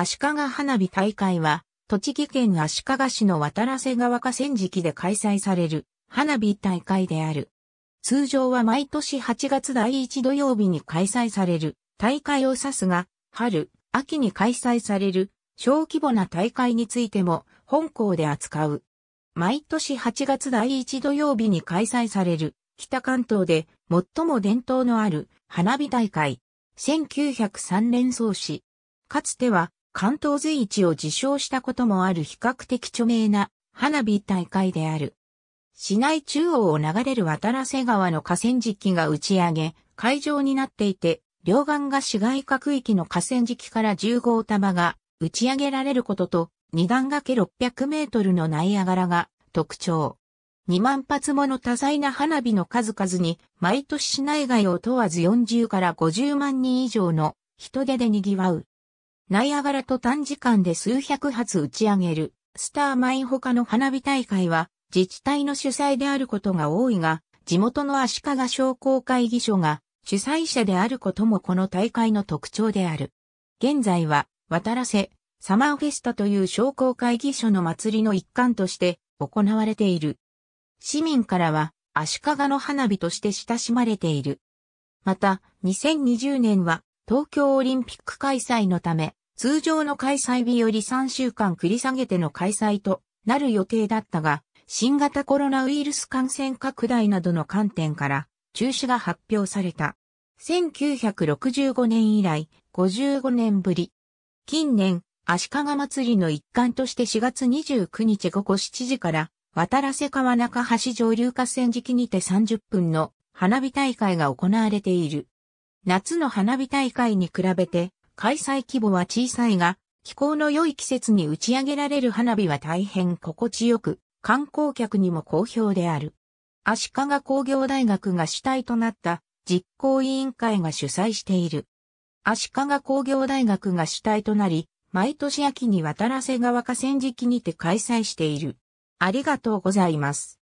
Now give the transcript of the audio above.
足利花火大会は、栃木県足利市の渡良瀬川河川敷で開催される花火大会である。通常は毎年8月第1土曜日に開催される大会を指すが、春、秋に開催される小規模な大会についても本校で扱う。毎年8月第1土曜日に開催される北関東で最も伝統のある花火大会。1903年創始。かつては関東随一を自称したこともある比較的著名な花火大会である。市内中央を流れる渡良瀬川の河川敷が打ち上げ、会場になっていて、両岸が市街各域の河川敷から10号玉が打ち上げられることと、二段掛け600メートルのナイアガラが特徴。2万発もの多彩な花火の数々に、毎年市内外を問わず40から50万人以上の人手で賑わう。ナイアガラと短時間で数百発打ち上げる、スターマイン他の花火大会は、自治体の主催であることが多いが、地元の足利商工会議所が主催者であることもこの大会の特徴である。現在は、渡らせ、サマーフェスタという商工会議所の祭りの一環として行われている。市民からは、足利の花火として親しまれている。また、2020年は、東京オリンピック開催のため、通常の開催日より3週間繰り下げての開催となる予定だったが、新型コロナウイルス感染拡大などの観点から中止が発表された。1965年以来、55年ぶり。近年、足利祭りの一環として4月29日午後7時から、渡らせ川中橋上流河川敷にて30分の花火大会が行われている。夏の花火大会に比べて開催規模は小さいが、気候の良い季節に打ち上げられる花火は大変心地よく、観光客にも好評である。足利工業大学が主体となった実行委員会が主催している。足利工業大学が主体となり、毎年秋に渡良瀬川河川敷にて開催している。ありがとうございます。